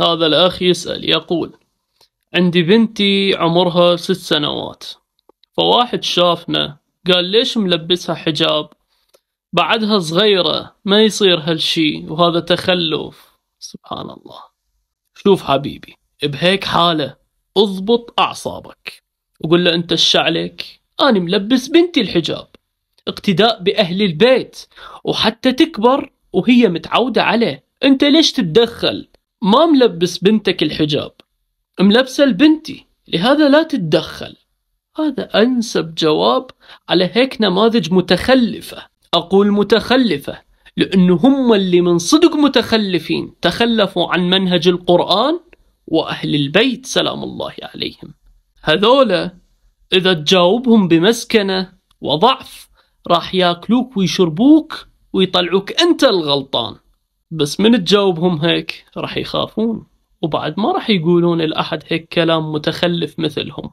هذا الأخ يسأل يقول عندي بنتي عمرها ست سنوات فواحد شافنا قال ليش ملبسها حجاب بعدها صغيرة ما يصير هالشي وهذا تخلف سبحان الله شوف حبيبي بهيك حالة اضبط أعصابك وقل له أنت الشعلك أنا ملبس بنتي الحجاب اقتداء بأهل البيت وحتى تكبر وهي متعودة عليه أنت ليش تتدخل ما ملبس بنتك الحجاب ملبسه لبنتي لهذا لا تتدخل هذا أنسب جواب على هيك نماذج متخلفة أقول متخلفة لأنه هم اللي من صدق متخلفين تخلفوا عن منهج القرآن وأهل البيت سلام الله عليهم هذولا إذا تجاوبهم بمسكنة وضعف راح ياكلوك ويشربوك ويطلعوك أنت الغلطان بس من تجاوبهم هيك راح يخافون وبعد ما راح يقولون لأحد هيك كلام متخلف مثلهم